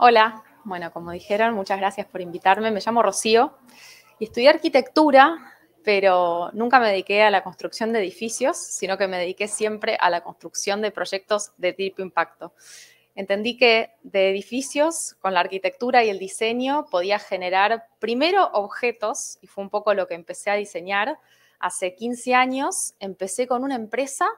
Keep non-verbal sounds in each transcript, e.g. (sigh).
Hola, bueno, como dijeron, muchas gracias por invitarme. Me llamo Rocío y estudié arquitectura, pero nunca me dediqué a la construcción de edificios, sino que me dediqué siempre a la construcción de proyectos de tipo impacto. Entendí que de edificios, con la arquitectura y el diseño, podía generar primero objetos, y fue un poco lo que empecé a diseñar. Hace 15 años empecé con una empresa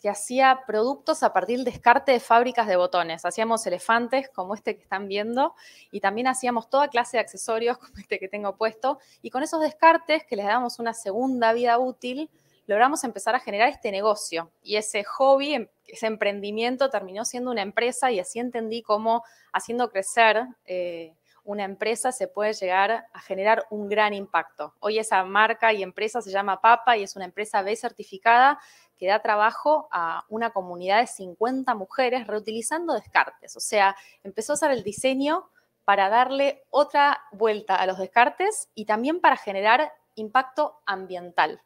que hacía productos a partir del descarte de fábricas de botones. Hacíamos elefantes como este que están viendo y también hacíamos toda clase de accesorios (laughs) como este que tengo puesto y con esos descartes que les damos una segunda vida útil, logramos empezar a generar este negocio y ese hobby, em, ese emprendimiento terminó siendo una empresa y así entendí cómo haciendo crecer eh, una empresa se puede llegar a generar un gran impacto. Hoy esa marca y empresa se llama Papa y es una empresa B certificada que da trabajo a una comunidad de 50 mujeres reutilizando descartes. O sea, empezó a hacer el diseño para darle otra vuelta a los descartes y también para generar impacto ambiental.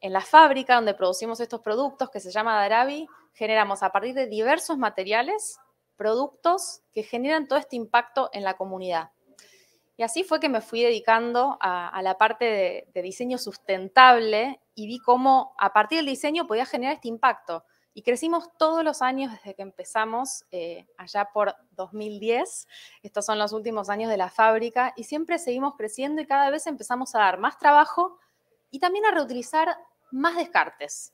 En la fábrica donde producimos estos productos, que se llama Darabi, generamos a partir de diversos materiales productos que generan todo este impacto en la comunidad. Y así fue que me fui dedicando a, la parte de, diseño sustentable y vi cómo a partir del diseño podía generar este impacto. Y crecimos todos los años desde que empezamos, eh, allá por 2010. Estos son los últimos años de la fábrica y siempre seguimos creciendo y cada vez empezamos a dar más trabajo y también a reutilizar más descartes.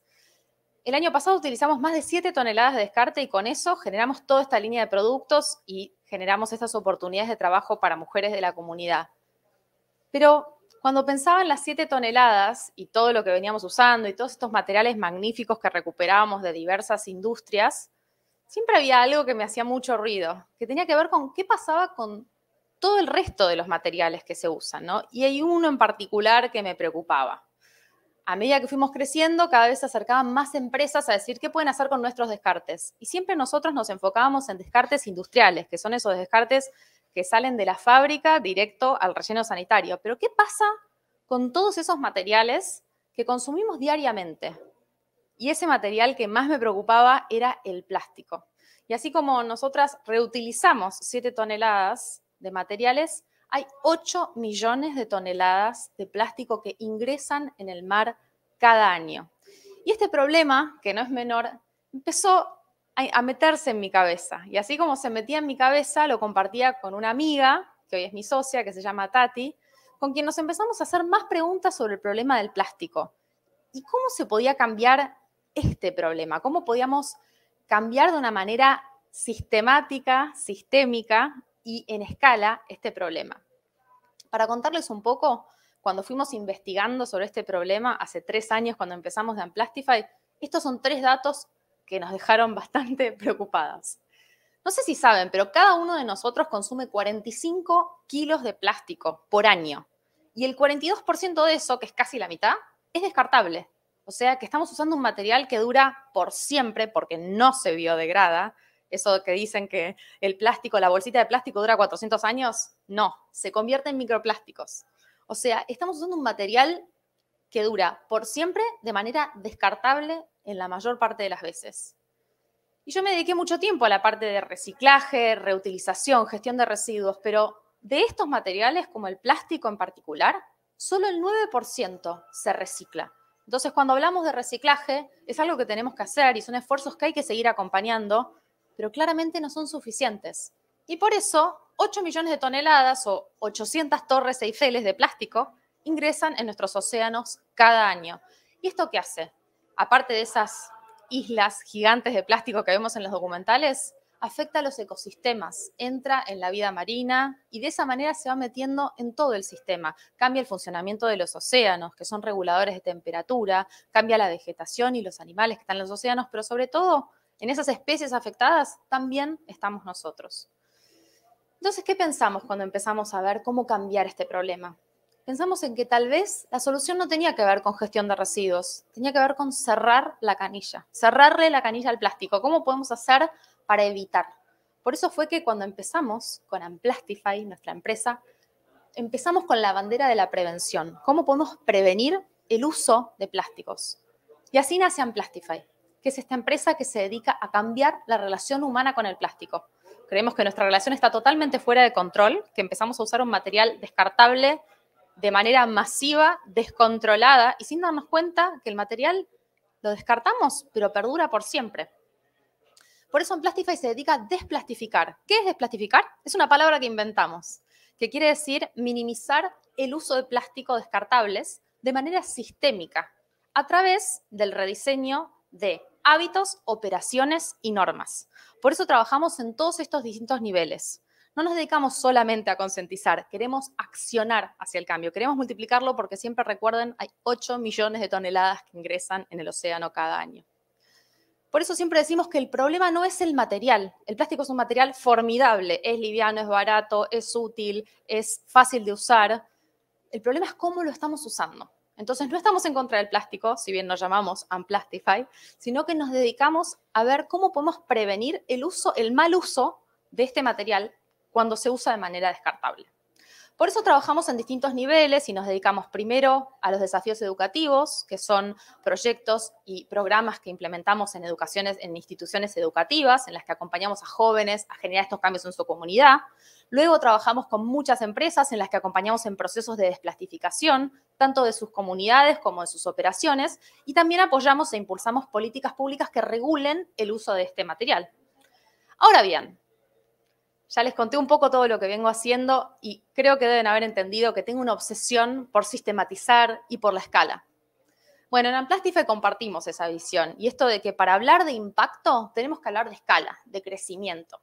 El año pasado utilizamos más de 7 toneladas de descarte y con eso generamos toda esta línea de productos y generamos estas oportunidades de trabajo para mujeres de la comunidad. Pero cuando pensaba en las siete toneladas y todo lo que veníamos usando y todos estos materiales magníficos que recuperábamos de diversas industrias, siempre había algo que me hacía mucho ruido, que tenía que ver con qué pasaba con todo el resto de los materiales que se usan, Y hay uno en particular que me preocupaba a medida que fuimos creciendo, cada vez se acercaban más empresas a decir qué pueden hacer con nuestros descartes. Y siempre nosotros nos enfocábamos en descartes industriales, que son esos descartes que salen de la fábrica directo al relleno sanitario. Pero ¿qué pasa con todos esos materiales que consumimos diariamente? Y ese material que más me preocupaba era el plástico. Y así como nosotras reutilizamos 7 toneladas de materiales, hay 8 millones de toneladas de plástico que ingresan en el mar cada año. Y este problema, que no es menor, empezó a, meterse en mi cabeza. Y así como se metía en mi cabeza, lo compartía con una amiga, que hoy es mi socia, que se llama Tati, con quien nos empezamos a hacer más preguntas sobre el problema del plástico. ¿Y cómo se podía cambiar este problema? ¿Cómo podíamos cambiar de una manera sistemática, sistémica, y en escala este problema. Para contarles un poco, cuando fuimos investigando sobre este problema hace tres años cuando empezamos de Amplastify, estos son tres datos que nos dejaron (laughs) bastante preocupadas. No sé si saben, pero cada uno de nosotros consume 45 kilos de plástico por año. Y el 42% de eso, que es casi la mitad, es descartable. O sea que estamos usando un material que dura por siempre porque no se biodegrada eso que dicen que el plástico, la bolsita de plástico dura 400 años, no, se convierte en microplásticos. O sea, estamos usando un material que dura por siempre de manera descartable en la mayor parte de las veces. Y yo me dediqué mucho tiempo a la parte de reciclaje, reutilización, gestión de residuos, pero de estos materiales, como el plástico en particular, solo el 9% se recicla. Entonces, cuando hablamos de reciclaje, es algo que tenemos que hacer y son esfuerzos que hay que seguir acompañando pero claramente no son suficientes. Y por eso, 8 millones de toneladas o 800 torres Eiffeles de plástico ingresan en nuestros océanos cada año. ¿Y esto qué hace? Aparte de esas islas gigantes de plástico que vemos en los documentales, afecta a los ecosistemas, entra en la vida marina y de esa manera se va metiendo en todo el sistema. Cambia el funcionamiento de los océanos, que son reguladores de temperatura, cambia la vegetación y los animales que están en los océanos, pero sobre todo en esas especies afectadas también estamos nosotros. Entonces, ¿qué pensamos cuando empezamos a ver cómo cambiar este problema? Pensamos en que tal vez la solución no tenía que ver con gestión de residuos, tenía que ver con cerrar la canilla, cerrarle la canilla al plástico. ¿Cómo podemos hacer para evitar? Por eso fue que cuando empezamos con Amplastify, nuestra empresa, empezamos con la bandera de la prevención. ¿Cómo podemos prevenir el uso de plásticos? Y así nace Amplastify que es esta empresa que se dedica a cambiar la relación humana con el plástico. Creemos que nuestra relación está totalmente fuera de control, que empezamos a usar un material descartable de manera masiva, descontrolada y sin darnos cuenta que el material lo descartamos, pero perdura por siempre. Por eso en Plastify se dedica a desplastificar. ¿Qué es desplastificar? Es una palabra que inventamos, que quiere decir minimizar el uso de plástico descartables de manera sistémica, a través del rediseño de hábitos, operaciones y normas. Por eso trabajamos en todos estos distintos niveles. No nos dedicamos solamente a concientizar, queremos accionar hacia el cambio, queremos multiplicarlo porque siempre recuerden, hay 8 millones de toneladas que ingresan en el océano cada año. Por eso siempre decimos que el problema no es el material. El plástico es un material formidable, es liviano, es barato, es útil, es fácil de usar. El problema es cómo lo estamos usando. Entonces no estamos en contra del plástico, si bien nos llamamos Unplastify, sino que nos dedicamos a ver cómo podemos prevenir el uso, el mal uso de este material cuando se usa de manera descartable. Por eso trabajamos en distintos niveles y nos dedicamos primero a los desafíos educativos, que son proyectos y programas que implementamos en educaciones, en instituciones educativas, en las que acompañamos a jóvenes a generar estos cambios en su comunidad. Luego trabajamos con muchas empresas en las que acompañamos en procesos de desplastificación, tanto de sus comunidades como de sus operaciones, y también apoyamos e impulsamos políticas públicas que regulen el uso de este material. Ahora bien, ya les conté un poco todo lo que vengo haciendo y creo que deben haber entendido que tengo una obsesión por sistematizar y por la escala. Bueno, en Amplastife compartimos esa visión y esto de que para hablar de impacto tenemos que hablar de escala, de crecimiento.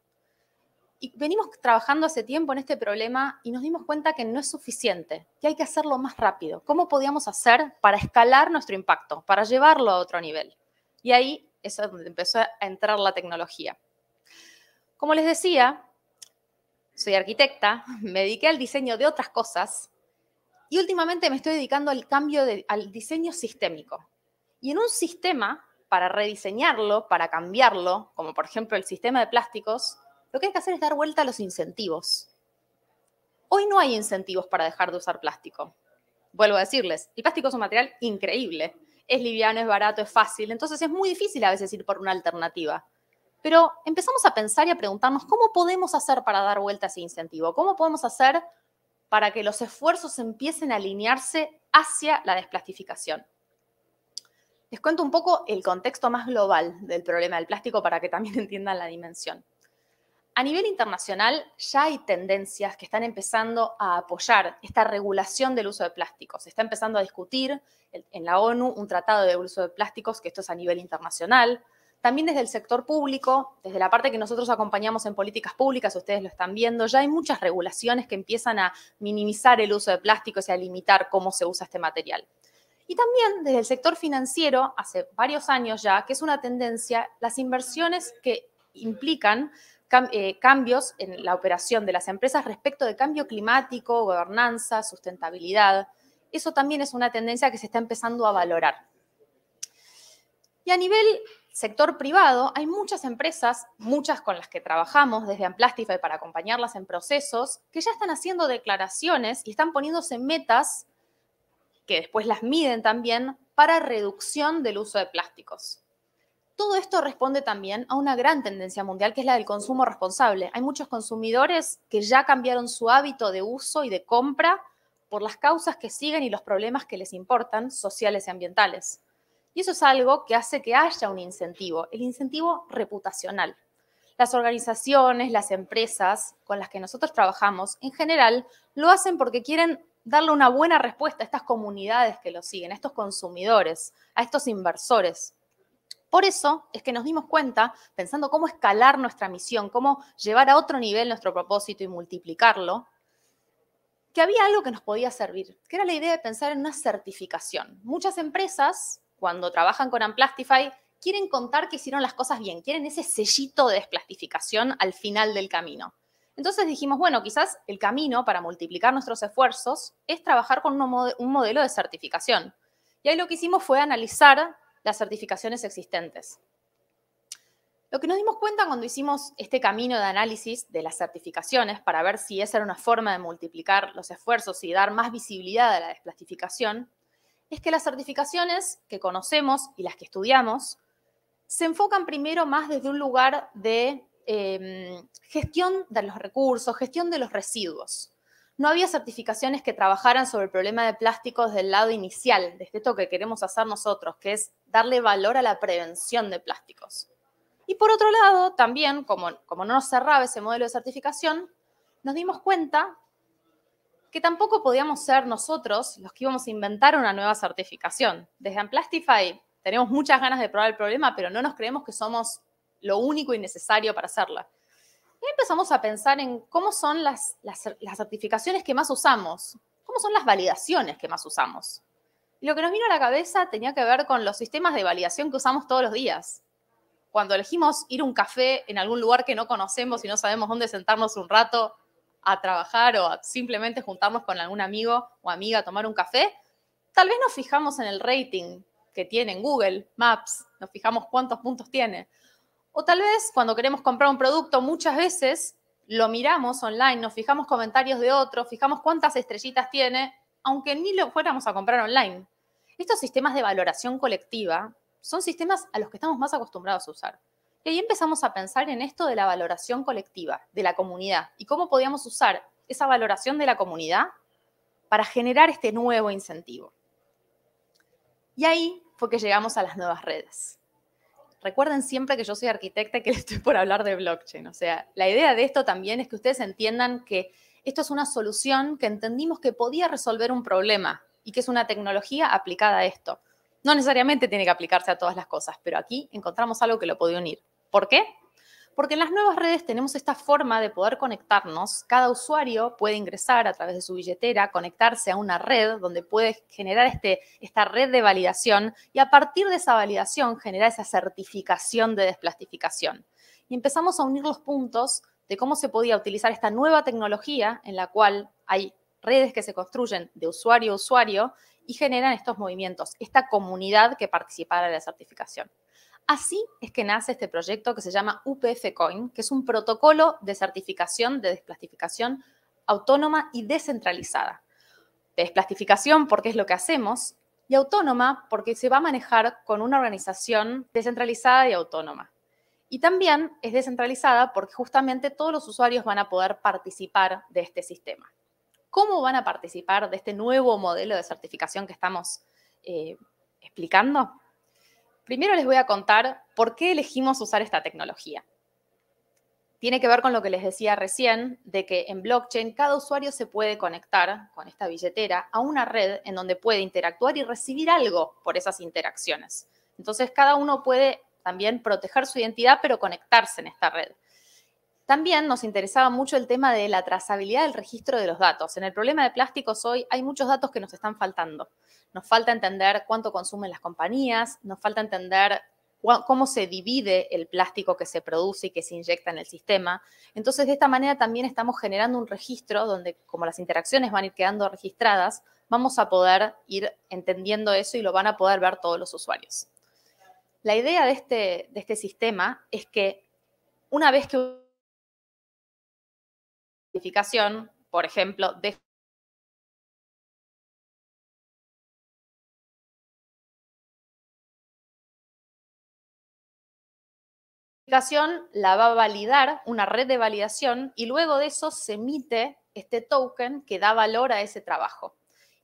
Y venimos trabajando hace tiempo en este problema y nos dimos cuenta que no es suficiente, que hay que hacerlo más rápido. ¿Cómo podíamos hacer para escalar nuestro impacto, para llevarlo a otro nivel? Y ahí es donde empezó a entrar la tecnología. Como les decía, soy arquitecta, (laughs) me dediqué al diseño de otras cosas y últimamente me estoy dedicando al cambio, al diseño sistémico. Y en un sistema, para rediseñarlo, para cambiarlo, como por ejemplo el sistema de plásticos, lo que hay que hacer es dar vuelta a los incentivos. Hoy no hay incentivos para dejar de usar plástico. Vuelvo a decirles, el plástico es un material increíble. Es liviano, es barato, es fácil. Entonces es muy difícil a veces ir por una alternativa. Pero empezamos a pensar y a preguntarnos cómo podemos hacer para dar vuelta a ese incentivo, cómo podemos hacer para que los esfuerzos empiecen a alinearse hacia la desplastificación. Les cuento un poco el contexto más global del problema del plástico para que también (laughs) entiendan la dimensión. A nivel internacional ya hay tendencias que están empezando a apoyar esta regulación del uso de plásticos. Se está empezando a discutir en la ONU un tratado de uso de plásticos, que esto es a nivel internacional. También desde el sector público, desde la parte que nosotros acompañamos en políticas públicas, ustedes lo están viendo, ya hay muchas regulaciones que empiezan a minimizar el uso de plásticos y a limitar cómo se usa este material. Y también desde el sector financiero, hace varios años ya, que es una tendencia, las inversiones que implican eh, cambios en la operación de las empresas respecto de cambio climático, gobernanza, sustentabilidad. Eso también es una tendencia que se está empezando a valorar. Y a nivel sector privado, hay muchas empresas, muchas con las que trabajamos desde Amplastify para acompañarlas en procesos, que ya están haciendo declaraciones y están poniéndose metas que después las miden también para reducción del uso de plásticos. Todo esto responde también a una gran tendencia mundial que es la del consumo responsable. Hay muchos consumidores que ya cambiaron su hábito de uso y de compra por las causas que siguen y los problemas que les importan, sociales y ambientales. Y eso es algo que hace que haya un incentivo, el incentivo reputacional. Las organizaciones, las empresas con las que nosotros trabajamos, en general, lo hacen porque quieren darle una buena respuesta a estas comunidades que lo siguen, a estos consumidores, a estos inversores. Por eso es que nos dimos cuenta, pensando cómo escalar nuestra misión, cómo llevar a otro nivel nuestro propósito y multiplicarlo, que había algo que nos podía servir, que era la idea de pensar en una certificación. Muchas empresas cuando trabajan con Amplastify, quieren contar que hicieron las cosas bien, quieren ese sellito de desplastificación al final del camino. Entonces dijimos, bueno, quizás el camino para multiplicar nuestros esfuerzos es trabajar con un modelo de certificación. Y ahí lo que hicimos fue analizar las certificaciones existentes. Lo que nos dimos cuenta cuando hicimos este camino de análisis de las certificaciones para ver si esa era una forma de multiplicar los esfuerzos y dar más visibilidad a la desplastificación, es que las certificaciones que conocemos y las que estudiamos se enfocan primero más desde un lugar de em, gestión de los recursos, gestión de los residuos. No había certificaciones que trabajaran sobre el problema de plásticos del lado inicial, desde esto que queremos hacer nosotros, que es darle valor a la prevención de plásticos. Y por otro lado, también, como, como no nos cerraba ese modelo de certificación, nos dimos cuenta que tampoco podíamos ser nosotros los que íbamos a inventar una nueva certificación. Desde Amplastify tenemos muchas ganas de probar el problema, pero no nos creemos que somos lo único y necesario para hacerla. Y empezamos a pensar en cómo son las, las certificaciones que más usamos, cómo son las validaciones que más usamos. Y lo que nos vino a la cabeza tenía que ver con los sistemas de validación que usamos todos los días. Cuando elegimos ir a un café en algún lugar que no conocemos y no sabemos dónde sentarnos un rato, a trabajar o simplemente juntarnos con algún amigo o amiga a tomar un café, tal vez nos fijamos en el rating que tiene en Google Maps, nos fijamos cuántos puntos tiene. O tal vez cuando queremos comprar un producto, muchas veces lo miramos online, nos fijamos comentarios de otros, fijamos cuántas estrellitas tiene, aunque ni lo fuéramos a comprar online. Estos sistemas de valoración colectiva son sistemas a los que estamos más acostumbrados a usar. Y ahí empezamos a pensar en esto de la valoración colectiva, de la comunidad, y cómo podíamos usar esa valoración de la comunidad para generar este nuevo incentivo. Y ahí fue que llegamos a las nuevas redes. Recuerden siempre que yo soy arquitecta y que les (laughs) estoy por hablar de blockchain. O sea, la idea de esto también es que ustedes entiendan que esto es una solución que entendimos que podía resolver un problema y que es una tecnología aplicada a esto. No necesariamente tiene que aplicarse a todas las cosas, pero aquí encontramos algo que lo podía unir. ¿Por qué? Porque en las nuevas redes tenemos esta forma de poder conectarnos. Cada usuario puede ingresar a través de su billetera, conectarse a una red donde puede generar este, esta red de validación y a partir de esa validación generar esa certificación de desplastificación. Y empezamos a unir los puntos de cómo se podía utilizar esta nueva tecnología en la cual hay redes que se construyen de usuario a usuario y generan estos movimientos, esta comunidad que participara en la certificación. Así es que nace este proyecto que se llama UPF Coin, que es un protocolo de certificación de desplastificación autónoma y descentralizada. De desplastificación porque es lo que hacemos y autónoma porque se va a manejar con una organización descentralizada y autónoma. Y también es descentralizada porque justamente todos los usuarios van a poder participar de este sistema. ¿Cómo van a participar de este nuevo modelo de certificación que estamos eh, explicando? Primero les voy a contar por qué elegimos usar esta tecnología. Tiene que ver con lo que les decía recién, de que en blockchain cada usuario se puede conectar con esta billetera a una red en donde puede interactuar y recibir algo por esas interacciones. Entonces cada uno puede también proteger su identidad, pero conectarse en esta red. También nos interesaba mucho el tema de la trazabilidad del registro de los datos. En el problema de plásticos hoy hay muchos datos que nos están faltando. Nos falta entender cuánto consumen las compañías, nos falta entender cómo se divide el plástico que se produce y que se inyecta en el sistema. Entonces, de esta manera también estamos generando un registro donde, como las interacciones van a ir quedando registradas, vamos a poder ir entendiendo eso y lo van a poder ver todos los usuarios. La idea de este, de este sistema es que una vez que por ejemplo, de la va a validar una red de validación y luego de eso se emite este token que da valor a ese trabajo.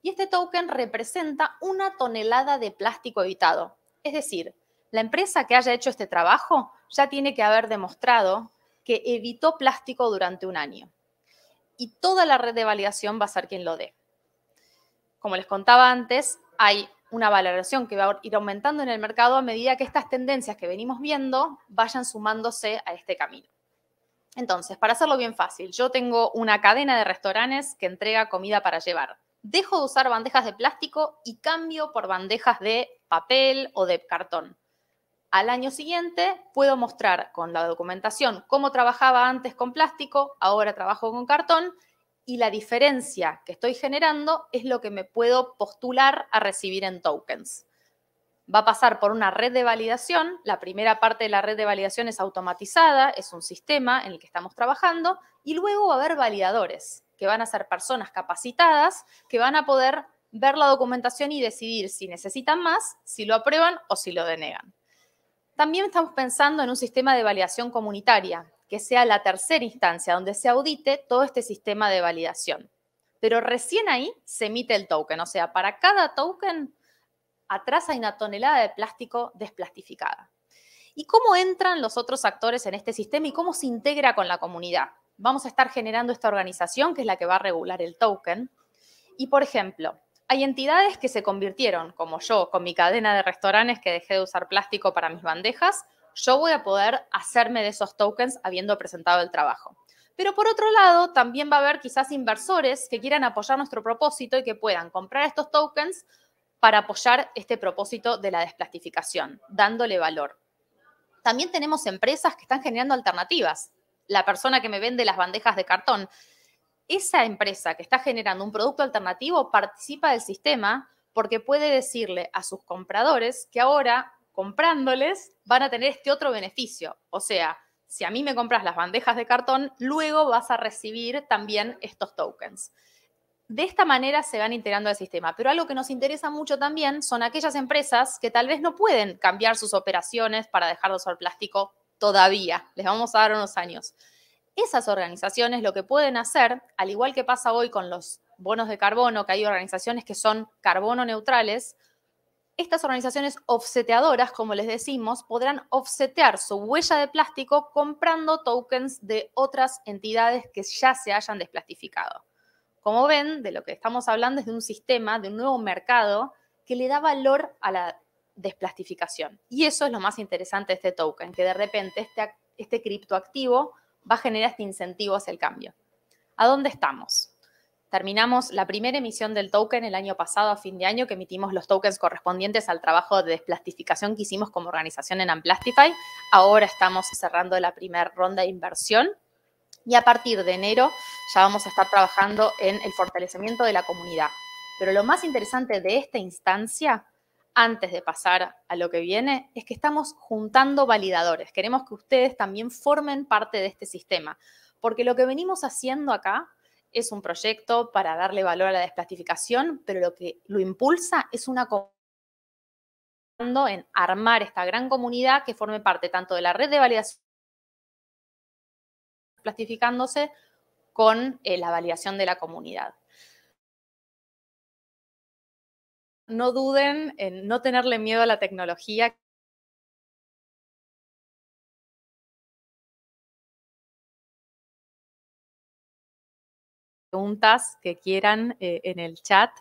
Y este token representa una tonelada de plástico evitado. Es decir, la empresa que haya hecho este trabajo ya tiene que haber demostrado que evitó plástico durante un año y toda la red de validación va a ser quien lo dé. Como les contaba antes, hay una valoración que va a ir aumentando en el mercado a medida que estas tendencias que venimos viendo vayan sumándose a este camino. Entonces, para hacerlo bien fácil, yo tengo una cadena de restaurantes que entrega comida para llevar. Dejo de usar bandejas de plástico y cambio por bandejas de papel o de cartón. Al año siguiente puedo mostrar con la documentación cómo trabajaba antes con plástico, ahora trabajo con cartón y la diferencia que estoy generando es lo que me puedo postular a recibir en tokens. Va a pasar por una red de validación. La primera parte de la red de validación es automatizada, es un sistema en el que estamos trabajando y luego va a haber validadores que van a ser personas capacitadas que van a poder ver la documentación y decidir si necesitan más, si lo aprueban o si lo denegan. También estamos pensando en un sistema de validación comunitaria, que sea la tercera instancia donde se audite todo este sistema de validación. Pero recién ahí se emite el token, o sea, para cada token atrás hay una tonelada de plástico desplastificada. ¿Y cómo entran los otros actores en este sistema y cómo se integra con la comunidad? Vamos a estar generando esta organización que es la que va a regular el token. Y, por ejemplo, hay entidades que se convirtieron, como yo, con mi cadena de restaurantes que dejé de usar plástico para mis bandejas, yo voy a poder hacerme de esos tokens habiendo presentado el trabajo. Pero por otro lado, también va a haber quizás inversores que quieran apoyar nuestro propósito y que puedan comprar estos tokens para apoyar este propósito de la desplastificación, dándole valor. También tenemos empresas que están generando alternativas. La persona que me vende las bandejas de cartón esa empresa que está generando un producto alternativo participa del sistema porque puede decirle a sus compradores que ahora comprándoles van a tener este otro beneficio. O sea, si a mí me compras las bandejas de cartón, luego vas a recibir también estos tokens. De esta manera se van integrando al sistema. Pero algo que nos interesa mucho también son aquellas empresas que tal vez no pueden cambiar sus operaciones para dejarlos al plástico todavía. Les vamos a dar unos años. Esas organizaciones lo que pueden hacer, al igual que pasa hoy con los bonos de carbono, que hay organizaciones que son carbono neutrales, estas organizaciones offseteadoras, como les decimos, podrán offsetear su huella de plástico comprando tokens de otras entidades que ya se hayan desplastificado. Como ven, de lo que estamos hablando es de un sistema, de un nuevo mercado que le da valor a la desplastificación. Y eso es lo más interesante de este token, que de repente este, este criptoactivo va a generar este incentivo hacia el cambio. ¿A dónde estamos? Terminamos la primera emisión del token el año pasado, a fin de año, que emitimos los tokens correspondientes al trabajo de desplastificación que hicimos como organización en Amplastify. Ahora estamos cerrando la primera ronda de inversión y a partir de enero ya vamos a estar trabajando en el fortalecimiento de la comunidad. Pero lo más interesante de esta instancia antes de pasar a lo que viene, es que estamos juntando validadores. Queremos que ustedes también formen parte de este sistema, porque lo que venimos haciendo acá es un proyecto para darle valor a la desplastificación, pero lo que lo impulsa es una en armar esta gran comunidad que forme parte tanto de la red de validación desplastificándose con eh, la validación de la comunidad. no duden en no tenerle miedo a la tecnología. Preguntas que quieran eh, en el chat.